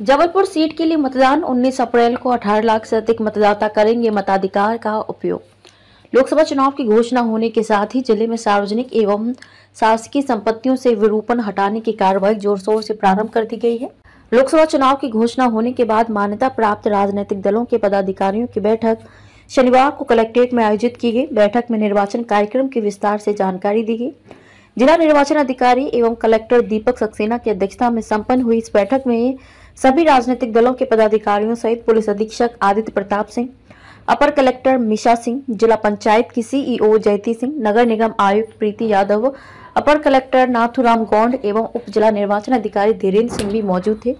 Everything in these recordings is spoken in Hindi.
जबलपुर सीट के लिए मतदान 19 अप्रैल को 18 लाख से अधिक मतदाता करेंगे मताधिकार का उपयोग लोकसभा चुनाव की घोषणा होने के साथ ही जिले में सार्वजनिक एवं शासकीय संपत्तियों से विरूपण हटाने की कार्रवाई जोर शोर से प्रारंभ कर दी गई है लोकसभा चुनाव की घोषणा होने के बाद मान्यता प्राप्त राजनीतिक दलों के पदाधिकारियों की बैठक शनिवार को कलेक्ट्रेट में आयोजित की गई बैठक में निर्वाचन कार्यक्रम की विस्तार से जानकारी दी गई जिला निर्वाचन अधिकारी एवं कलेक्टर दीपक सक्सेना की अध्यक्षता में संपन्न हुई इस बैठक में सभी राजनीतिक दलों के पदाधिकारियों सहित पुलिस अधीक्षक आदित्य प्रताप सिंह अपर कलेक्टर मिशा सिंह जिला पंचायत की सीईओ जयती सिंह नगर निगम आयुक्त प्रीति यादव अपर कलेक्टर नाथुराम गौंड एवं उप जिला निर्वाचन अधिकारी धीरेन्द्र सिंह भी मौजूद थे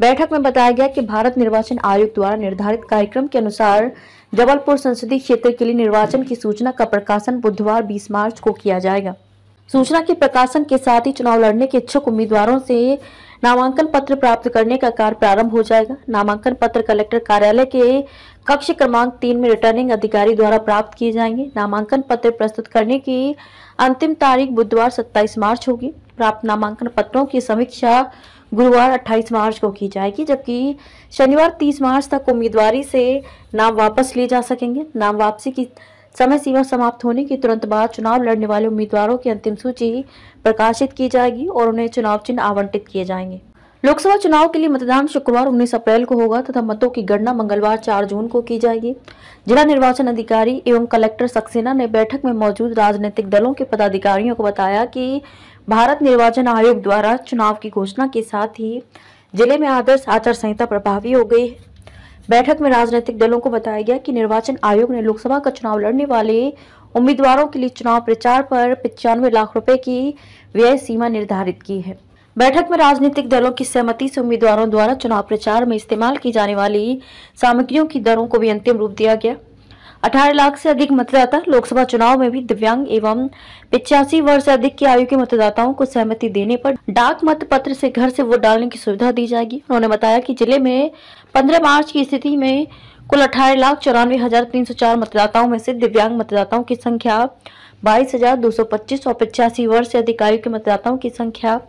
बैठक में बताया गया कि भारत निर्वाचन आयोग द्वारा निर्धारित कार्यक्रम के अनुसार जबलपुर संसदीय क्षेत्र के लिए निर्वाचन की सूचना का प्रकाशन बुधवार 20 मार्च को किया जाएगा सूचना के प्रकाशन के साथ ही चुनाव लड़ने के इच्छुक उम्मीदवारों से नामांकन पत्र प्राप्त करने का कार्य प्रारंभ हो जाएगा नामांकन पत्र कलेक्टर कार्यालय के कक्ष क्रमांक तीन में रिटर्निंग अधिकारी द्वारा प्राप्त किए जाएंगे नामांकन पत्र प्रस्तुत करने की अंतिम तारीख बुधवार 27 मार्च होगी प्राप्त नामांकन पत्रों की समीक्षा गुरुवार 28 मार्च को की जाएगी जबकि शनिवार 30 मार्च तक उम्मीदवारी से नाम वापस लिए जा सकेंगे नाम वापसी की समय सीमा समाप्त होने के तुरंत बाद चुनाव लड़ने वाले उम्मीदवारों की अंतिम सूची प्रकाशित की जाएगी और उन्हें चुनाव चिन्ह आवंटित किए जाएंगे लोकसभा चुनाव के लिए मतदान शुक्रवार 19 अप्रैल को होगा तथा मतों की गणना मंगलवार 4 जून को की जाएगी जिला निर्वाचन अधिकारी एवं कलेक्टर सक्सेना ने बैठक में मौजूद राजनीतिक दलों के पदाधिकारियों को बताया कि भारत निर्वाचन आयोग द्वारा चुनाव की घोषणा के साथ ही जिले में आदर्श आचार संहिता प्रभावी हो गई बैठक में राजनीतिक दलों को बताया गया कि निर्वाचन आयोग ने लोकसभा का चुनाव लड़ने वाले उम्मीदवारों के लिए चुनाव प्रचार पर पचानवे लाख रुपए की व्यय सीमा निर्धारित की है बैठक में राजनीतिक दलों की सहमति से उम्मीदवारों द्वारा चुनाव प्रचार में इस्तेमाल की जाने वाली सामग्रियों की दरों को भी अंतिम रूप दिया गया 18 लाख से अधिक मतदाता लोकसभा चुनाव में भी दिव्यांग एवं पिचासी वर्ष से अधिक की आयु के मतदाताओं को सहमति देने पर डाक मत पत्र से घर से वोट डालने की सुविधा दी जाएगी उन्होंने बताया कि जिले में 15 मार्च की स्थिति में कुल अठारह लाख चौरानवे हजार तीन सौ चार मतदाताओं में से दिव्यांग मतदाताओं की संख्या बाईस हजार दो सौ पच्चीस और पिचासी वर्ष से अधिक आयु के मतदाताओं की संख्या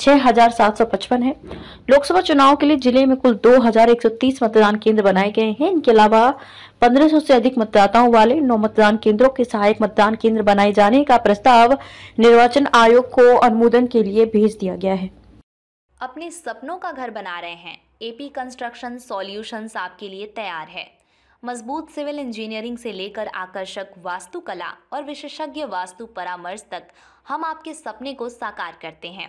6755 है लोकसभा चुनाव के लिए जिले में कुल 2130 मतदान केंद्र बनाए गए हैं इनके अलावा 1500 से अधिक मतदाताओं वाले नौ मतदान केंद्रों के सहायक मतदान केंद्र बनाए जाने का प्रस्ताव निर्वाचन आयोग को अनुमोदन के लिए भेज दिया गया है अपने सपनों का घर बना रहे हैं एपी कंस्ट्रक्शन सोल्यूशन आपके लिए तैयार है मजबूत सिविल इंजीनियरिंग से लेकर आकर्षक वास्तुकला और विशेषज्ञ वास्तु परामर्श तक हम आपके सपने को साकार करते हैं